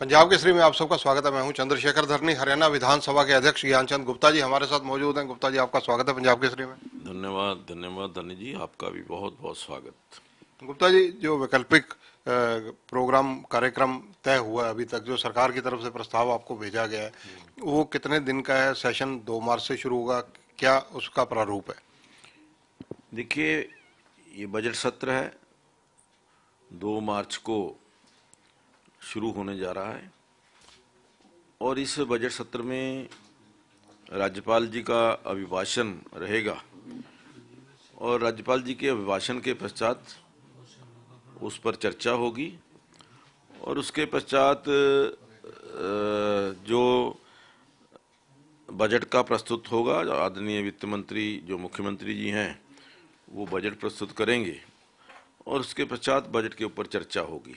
पंजाब के श्री में आप सबका स्वागत है मैं हूं चंद्रशेखर धरनी हरियाणा विधानसभा के अध्यक्ष ज्ञानचंद गुप्ता जी हमारे साथ मौजूद हैं गुप्ता जी आपका स्वागत है पंजाब के श्री में धन्यवाद धन्यवाद धनी जी आपका भी बहुत बहुत स्वागत गुप्ता जी जो वैकल्पिक प्रोग्राम कार्यक्रम तय हुआ है अभी तक जो सरकार की तरफ से प्रस्ताव आपको भेजा गया है वो कितने दिन का है सेशन दो मार्च से शुरू होगा क्या उसका प्रारूप है देखिए ये बजट सत्र है दो मार्च को शुरू होने जा रहा है और इस बजट सत्र में राज्यपाल जी का अभिभाषण रहेगा और राज्यपाल जी के अभिभाषण के पश्चात उस पर चर्चा होगी और उसके पश्चात जो बजट का प्रस्तुत होगा आदरणीय वित्त मंत्री जो मुख्यमंत्री जी हैं वो बजट प्रस्तुत करेंगे और उसके पश्चात बजट के ऊपर चर्चा होगी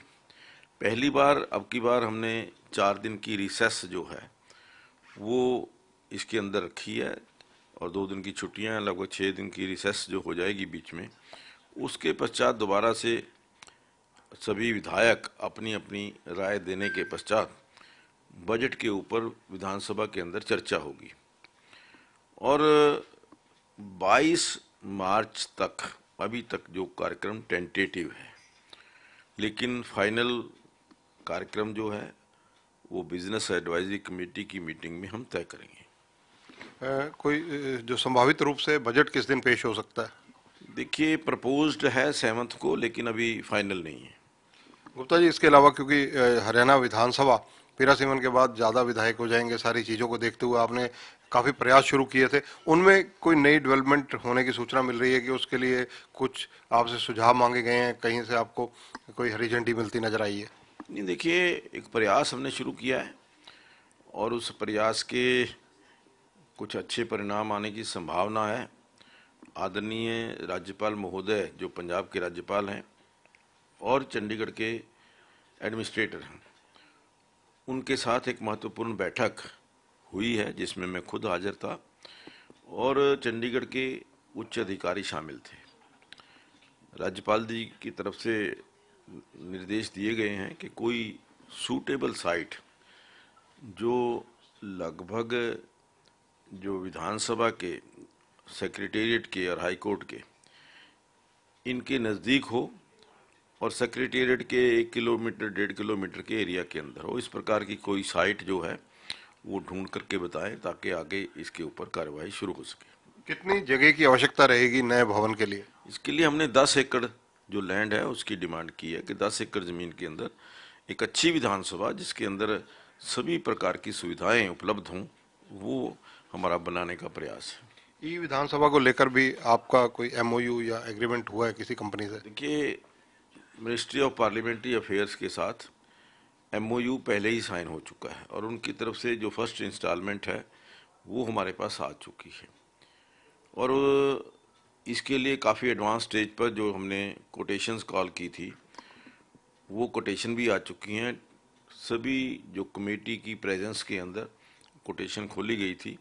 पहली बार अब की बार हमने चार दिन की रिसेस जो है वो इसके अंदर रखी है और दो दिन की छुट्टियां लगभग छः दिन की रिसेस जो हो जाएगी बीच में उसके पश्चात दोबारा से सभी विधायक अपनी अपनी राय देने के पश्चात बजट के ऊपर विधानसभा के अंदर चर्चा होगी और 22 मार्च तक अभी तक जो कार्यक्रम टेंटेटिव है लेकिन फाइनल कार्यक्रम जो है वो बिजनेस एडवाइजरी कमेटी की मीटिंग में हम तय करेंगे आ, कोई जो संभावित रूप से बजट किस दिन पेश हो सकता है देखिए प्रपोज्ड है सेवन्थ को लेकिन अभी फाइनल नहीं है गुप्ता जी इसके अलावा क्योंकि हरियाणा विधानसभा पीरा सीमन के बाद ज़्यादा विधायक हो जाएंगे सारी चीज़ों को देखते हुए आपने काफ़ी प्रयास शुरू किए थे उनमें कोई नई डेवलपमेंट होने की सूचना मिल रही है कि उसके लिए कुछ आपसे सुझाव मांगे गए हैं कहीं से आपको कोई हरी झंडी मिलती नजर आई है नहीं देखिए एक प्रयास हमने शुरू किया है और उस प्रयास के कुछ अच्छे परिणाम आने की संभावना है आदरणीय राज्यपाल महोदय जो पंजाब के राज्यपाल हैं और चंडीगढ़ के एडमिनिस्ट्रेटर हैं उनके साथ एक महत्वपूर्ण बैठक हुई है जिसमें मैं खुद हाजिर था और चंडीगढ़ के उच्च अधिकारी शामिल थे राज्यपाल जी की तरफ से निर्देश दिए गए हैं कि कोई सूटेबल साइट जो लगभग जो विधानसभा के सेक्रेटेरिएट के और हाई कोर्ट के इनके नज़दीक हो और सेक्रेटेरिएट के एक किलोमीटर डेढ़ किलोमीटर के एरिया के अंदर हो इस प्रकार की कोई साइट जो है वो ढूंढ करके बताएं ताकि आगे इसके ऊपर कार्रवाई शुरू हो सके कितनी जगह की आवश्यकता रहेगी नए भवन के लिए इसके लिए हमने दस एकड़ जो लैंड है उसकी डिमांड की है कि दस एकड़ ज़मीन के अंदर एक अच्छी विधानसभा जिसके अंदर सभी प्रकार की सुविधाएं उपलब्ध हों वो हमारा बनाने का प्रयास है ई विधानसभा को लेकर भी आपका कोई एमओयू या एग्रीमेंट हुआ है किसी कंपनी से देखिए मिनिस्ट्री ऑफ पार्लियामेंट्री अफेयर्स के साथ एमओयू पहले ही साइन हो चुका है और उनकी तरफ से जो फर्स्ट इंस्टॉलमेंट है वो हमारे पास आ चुकी है और इसके लिए काफ़ी एडवांस स्टेज पर जो हमने कोटेशंस कॉल की थी वो कोटेशन भी आ चुकी हैं सभी जो कमेटी की प्रेजेंस के अंदर कोटेशन खोली गई थी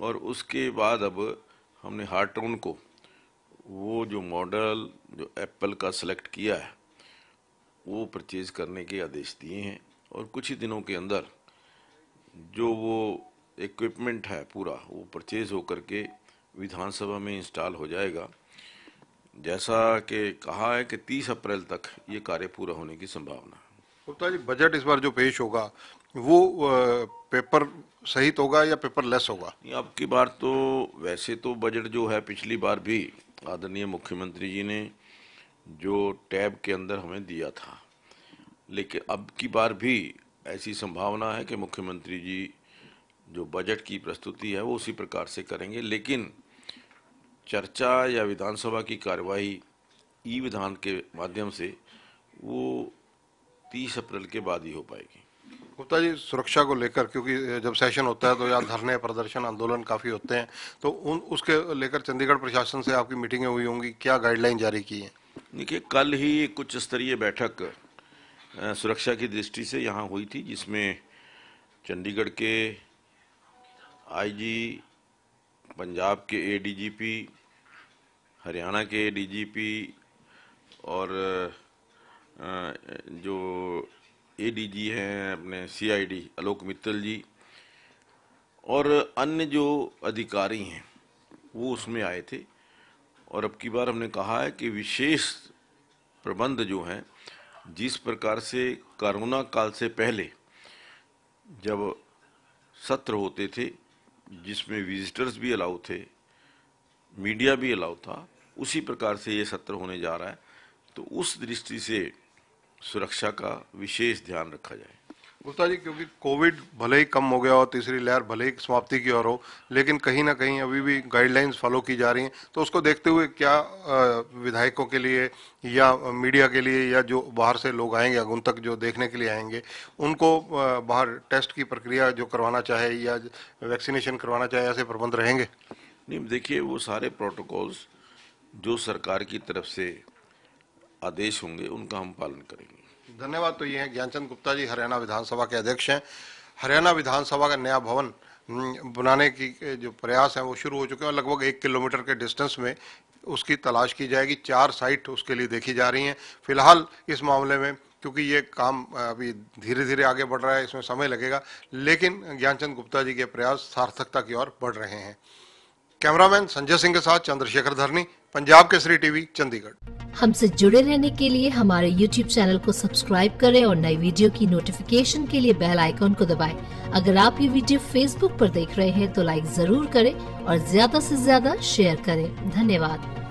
और उसके बाद अब हमने हार्टोन को वो जो मॉडल जो एप्पल का सिलेक्ट किया है वो परचेज करने के आदेश दिए हैं और कुछ ही दिनों के अंदर जो वो इक्विपमेंट है पूरा वो परचेज होकर के विधानसभा में इंस्टॉल हो जाएगा जैसा कि कहा है कि 30 अप्रैल तक ये कार्य पूरा होने की संभावना है गुप्ता जी बजट इस बार जो पेश होगा वो पेपर सहित होगा या पेपर लेस होगा अब की बार तो वैसे तो बजट जो है पिछली बार भी आदरणीय मुख्यमंत्री जी ने जो टैब के अंदर हमें दिया था लेकिन अब की बार भी ऐसी संभावना है कि मुख्यमंत्री जी जो बजट की प्रस्तुति है वो उसी प्रकार से करेंगे लेकिन चर्चा या विधानसभा की कार्यवाही ई विधान के माध्यम से वो 30 अप्रैल के बाद ही हो पाएगी गुप्ता जी सुरक्षा को लेकर क्योंकि जब सेशन होता है तो यहाँ धरने प्रदर्शन आंदोलन काफ़ी होते हैं तो उन उसके लेकर चंडीगढ़ प्रशासन से आपकी मीटिंगें हुई होंगी क्या गाइडलाइन जारी की है देखिए कल ही एक उच्च स्तरीय बैठक सुरक्षा की दृष्टि से यहाँ हुई थी जिसमें चंडीगढ़ के आईजी पंजाब के एडीजीपी हरियाणा के एडीजीपी और जो एडीजी हैं अपने सीआईडी आलोक मित्तल जी और अन्य जो अधिकारी हैं वो उसमें आए थे और अब की बार हमने कहा है कि विशेष प्रबंध जो हैं जिस प्रकार से कोरोना काल से पहले जब सत्र होते थे जिसमें विजिटर्स भी अलाउ थे मीडिया भी अलाउ था उसी प्रकार से ये सत्र होने जा रहा है तो उस दृष्टि से सुरक्षा का विशेष ध्यान रखा जाए गुप्ता जी क्योंकि कोविड भले ही कम हो गया हो तीसरी लहर भले ही समाप्ति की ओर हो लेकिन कहीं ना कहीं अभी भी गाइडलाइंस फॉलो की जा रही हैं तो उसको देखते हुए क्या विधायकों के लिए या मीडिया के लिए या जो बाहर से लोग आएंगे तक जो देखने के लिए आएंगे उनको बाहर टेस्ट की प्रक्रिया जो करवाना चाहे या वैक्सीनेशन करवाना चाहे ऐसे प्रबंध रहेंगे नहीं देखिए वो सारे प्रोटोकॉल्स जो सरकार की तरफ से आदेश होंगे उनका हम पालन करेंगे धन्यवाद तो ये हैं ज्ञानचंद गुप्ता जी हरियाणा विधानसभा के अध्यक्ष हैं हरियाणा विधानसभा का नया भवन बनाने की जो प्रयास हैं वो शुरू हो चुके हैं और लगभग एक किलोमीटर के डिस्टेंस में उसकी तलाश की जाएगी चार साइट उसके लिए देखी जा रही हैं फिलहाल इस मामले में क्योंकि ये काम अभी धीरे धीरे आगे बढ़ रहा है इसमें समय लगेगा लेकिन ज्ञानचंद गुप्ता जी के प्रयास सार्थकता की ओर बढ़ रहे हैं कैमरामैन संजय सिंह के साथ चंद्रशेखर धरनी पंजाब केसरी टीवी चंडीगढ़ हमसे जुड़े रहने के लिए हमारे यूट्यूब चैनल को सब्सक्राइब करें और नई वीडियो की नोटिफिकेशन के लिए बेल आइकॉन को दबाएं। अगर आप ये वीडियो फेसबुक पर देख रहे हैं तो लाइक जरूर करें और ज्यादा से ज्यादा शेयर करें धन्यवाद